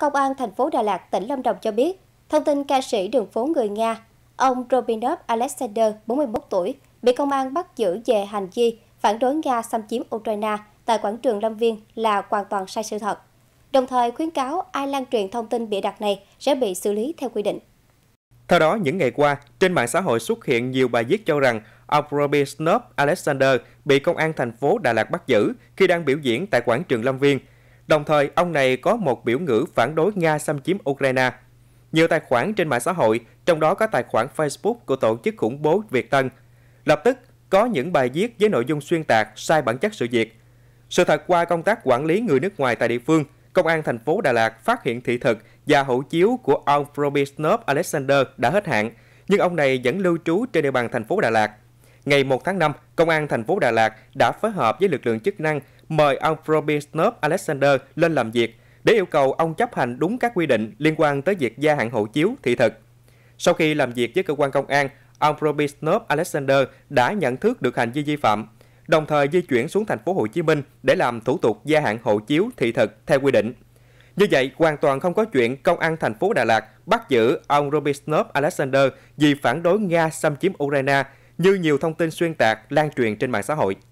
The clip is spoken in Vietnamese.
Công an thành phố Đà Lạt, tỉnh Lâm Đồng cho biết, thông tin ca sĩ đường phố người Nga, ông Robinov Alexander, 41 tuổi, bị công an bắt giữ về hành vi phản đối Nga xâm chiếm Ukraine tại quảng trường Lâm Viên là hoàn toàn sai sự thật. Đồng thời khuyến cáo ai lan truyền thông tin bịa đặt này sẽ bị xử lý theo quy định. Theo đó, những ngày qua, trên mạng xã hội xuất hiện nhiều bài viết cho rằng ông Robbie Snob Alexander bị công an thành phố Đà Lạt bắt giữ khi đang biểu diễn tại quảng trường Lâm Viên – Đồng thời, ông này có một biểu ngữ phản đối Nga xâm chiếm Ukraine. Nhiều tài khoản trên mạng xã hội, trong đó có tài khoản Facebook của tổ chức khủng bố Việt Tân, lập tức có những bài viết với nội dung xuyên tạc sai bản chất sự việc. Sự thật qua công tác quản lý người nước ngoài tại địa phương, Công an thành phố Đà Lạt phát hiện thị thực và hộ chiếu của ông Probisnov Alexander đã hết hạn, nhưng ông này vẫn lưu trú trên địa bàn thành phố Đà Lạt. Ngày 1 tháng 5, Công an thành phố Đà Lạt đã phối hợp với lực lượng chức năng mời ông Probisnov Alexander lên làm việc để yêu cầu ông chấp hành đúng các quy định liên quan tới việc gia hạn hộ chiếu thị thực. Sau khi làm việc với cơ quan công an, ông Probisnov Alexander đã nhận thức được hành vi vi phạm, đồng thời di chuyển xuống thành phố Hồ Chí Minh để làm thủ tục gia hạn hộ chiếu thị thực theo quy định. Như vậy, hoàn toàn không có chuyện công an thành phố Đà Lạt bắt giữ ông Robisnov Alexander vì phản đối Nga xâm chiếm Ukraine như nhiều thông tin xuyên tạc lan truyền trên mạng xã hội.